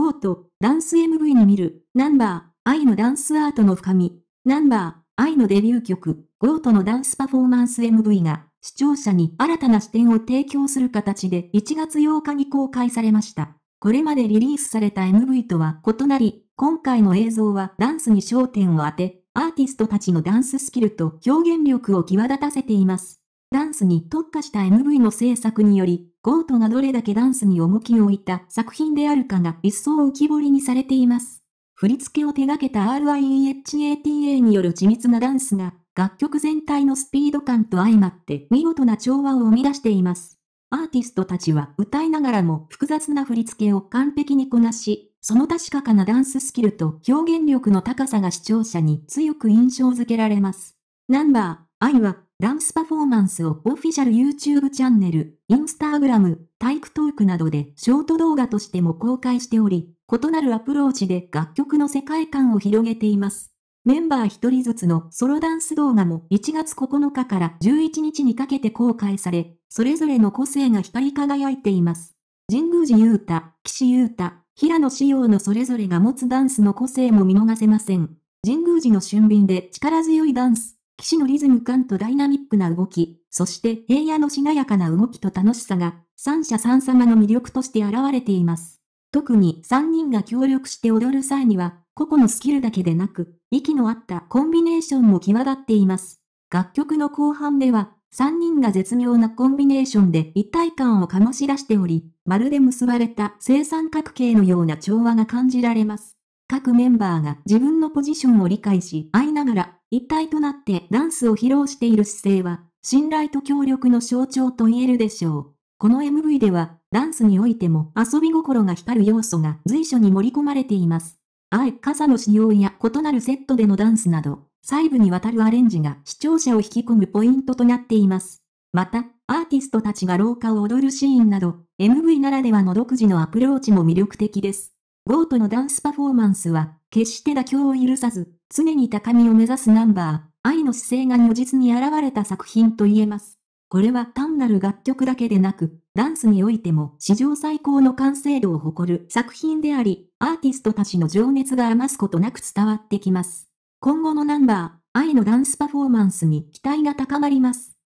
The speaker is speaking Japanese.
ゴート、ダンス MV に見る、ナンバー、愛のダンスアートの深み、ナンバー、愛のデビュー曲、ゴートのダンスパフォーマンス MV が、視聴者に新たな視点を提供する形で1月8日に公開されました。これまでリリースされた MV とは異なり、今回の映像はダンスに焦点を当て、アーティストたちのダンススキルと表現力を際立たせています。ダンスに特化した MV の制作により、ゴートがどれだけダンスに重きを置いた作品であるかが一層浮き彫りにされています。振り付けを手掛けた RIEHATA による緻密なダンスが、楽曲全体のスピード感と相まって見事な調和を生み出しています。アーティストたちは歌いながらも複雑な振り付けを完璧にこなし、その確かかなダンススキルと表現力の高さが視聴者に強く印象づけられます。ナンバー、愛はダンスパフォーマンスをオフィシャル YouTube チャンネル、Instagram、体育トークなどでショート動画としても公開しており、異なるアプローチで楽曲の世界観を広げています。メンバー一人ずつのソロダンス動画も1月9日から11日にかけて公開され、それぞれの個性が光り輝いています。神宮寺優太、岸優太、平野紫陽のそれぞれが持つダンスの個性も見逃せません。神宮寺の俊敏で力強いダンス。騎士のリズム感とダイナミックな動き、そして平野のしなやかな動きと楽しさが、三者三様の魅力として現れています。特に三人が協力して踊る際には、個々のスキルだけでなく、息の合ったコンビネーションも際立っています。楽曲の後半では、三人が絶妙なコンビネーションで一体感を醸し出しており、まるで結ばれた正三角形のような調和が感じられます。各メンバーが自分のポジションを理解し、相ながら、一体となってダンスを披露している姿勢は、信頼と協力の象徴と言えるでしょう。この MV では、ダンスにおいても遊び心が光る要素が随所に盛り込まれています。あえ、傘の使用や異なるセットでのダンスなど、細部にわたるアレンジが視聴者を引き込むポイントとなっています。また、アーティストたちが廊下を踊るシーンなど、MV ならではの独自のアプローチも魅力的です。ゴートのダンスパフォーマンスは、決して妥協を許さず、常に高みを目指すナンバー、愛の姿勢が如実に現れた作品と言えます。これは単なる楽曲だけでなく、ダンスにおいても史上最高の完成度を誇る作品であり、アーティストたちの情熱が余すことなく伝わってきます。今後のナンバー、愛のダンスパフォーマンスに期待が高まります。